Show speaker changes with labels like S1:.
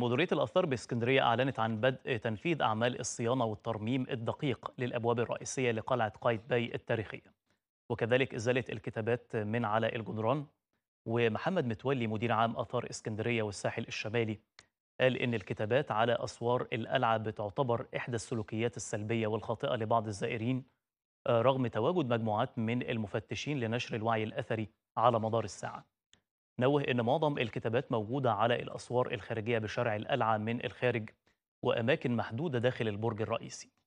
S1: مديرية الأثار بإسكندرية أعلنت عن بدء تنفيذ أعمال الصيانة والترميم الدقيق للأبواب الرئيسية لقلعة قايتباي التاريخية وكذلك إزالة الكتابات من على الجدران ومحمد متولي مدير عام آثار إسكندرية والساحل الشمالي قال إن الكتابات على أسوار القلعة بتعتبر إحدى السلوكيات السلبية والخاطئة لبعض الزائرين آه، رغم تواجد مجموعات من المفتشين لنشر الوعي الأثري على مدار الساعة نوه أن معظم الكتابات موجودة على الأسوار الخارجية بشارع القلعة من الخارج وأماكن محدودة داخل البرج الرئيسي